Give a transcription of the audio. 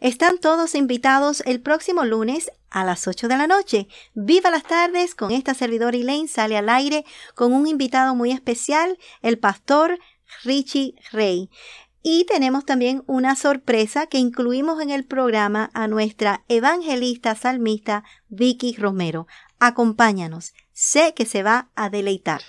Están todos invitados el próximo lunes a las 8 de la noche. Viva las tardes con esta servidora Elaine sale al aire con un invitado muy especial, el pastor Richie Rey. Y tenemos también una sorpresa que incluimos en el programa a nuestra evangelista salmista Vicky Romero. Acompáñanos, sé que se va a deleitar.